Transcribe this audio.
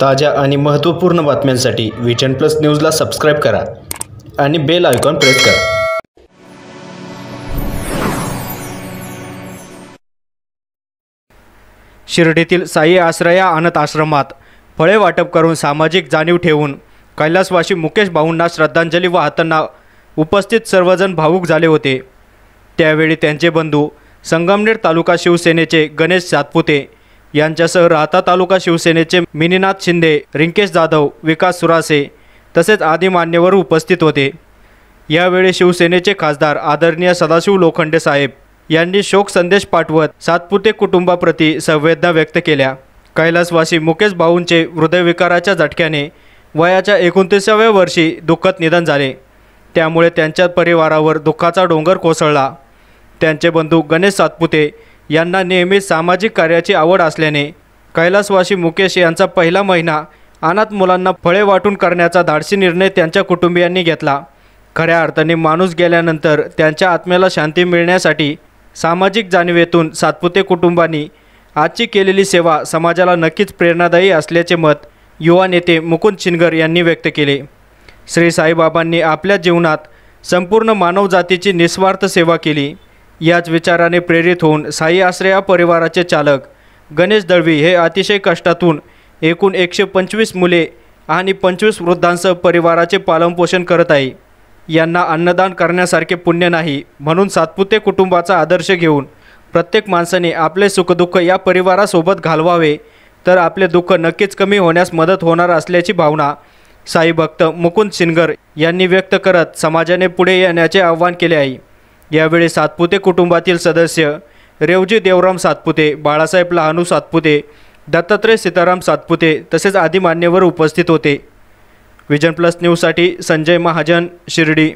ताज्या आणि महत्त्वपूर्ण बातम्यांसाठी विजन प्लस न्यूजला सबस्क्राईब करा आणि बेल आयकॉन प्रेस करा शिर्डीतील साई आश्रया अनाथ आश्रमात फळे वाटप करून सामाजिक जाणीव ठेवून कैलासवासी मुकेश भाऊंना श्रद्धांजली वाहताना उपस्थित सर्वजण भावूक झाले होते त्यावेळी त्यांचे बंधू संगमनेर तालुका शिवसेनेचे गणेश सातपुते यांच्यासह राहता तालुका शिवसेनेचे मिनीनाथ शिंदे रिंकेश जाधव विकास सुरासे तसेच आदी मान्यवर उपस्थित होते यावेळी शिवसेनेचे खासदार आदरणीय सदाशिव लोखंडे साहेब यांनी शोक संदेश पाठवत सातपुते कुटुंबाप्रती संवेदना व्यक्त केल्या कैलासवासी मुकेश भाऊंचे हृदयविकाराच्या झटक्याने वयाच्या एकोणतीसाव्या वर्षी दुःखद निधन झाले त्यामुळे त्यांच्या परिवारावर दुःखाचा डोंगर कोसळला त्यांचे बंधू गणेश सातपुते यांना नेहमी सामाजिक कार्याची आवड असल्याने कैलासवासी मुकेश यांचा पहिला महिना अनाथ मुलांना फळे वाटून करण्याचा धाडसी निर्णय त्यांच्या कुटुंबियांनी घेतला खऱ्या अर्थाने माणूस गेल्यानंतर त्यांच्या आत्म्याला शांती मिळण्यासाठी सामाजिक जाणीवेतून सातपुते कुटुंबांनी आजची केलेली सेवा समाजाला नक्कीच प्रेरणादायी असल्याचे मत युवा नेते मुकुंद शिनगर यांनी व्यक्त केले श्री साईबाबांनी आपल्या जीवनात संपूर्ण मानवजातीची निस्वार्थ सेवा केली याच विचाराने प्रेरित होऊन साई आश्रया परिवाराचे चालक गणेश दळवी हे अतिशय कष्टातून एकूण एकशे पंचवीस मुले आणि पंचवीस वृद्धांसह परिवाराचे पालनपोषण करत आहे यांना अन्नदान करण्यासारखे पुण्य नाही म्हणून सातपुते कुटुंबाचा आदर्श घेऊन प्रत्येक माणसाने आपले सुखदुःख या परिवारासोबत घालवावे तर आपले दुःख नक्कीच कमी होण्यास मदत होणार असल्याची भावना साई भक्त मुकुंद सिनगर यांनी व्यक्त करत समाजाने पुढे येण्याचे आवाहन केले आहे यावेळी सातपुते कुटुंबातील सदस्य रेवजी देवराम सातपुते बाळासाहेब लहानू सातपुते दत्तात्रय सीताराम सातपुते तसेच आदी मान्यवर उपस्थित होते विजन प्लस न्यूजसाठी संजय महाजन शिर्डी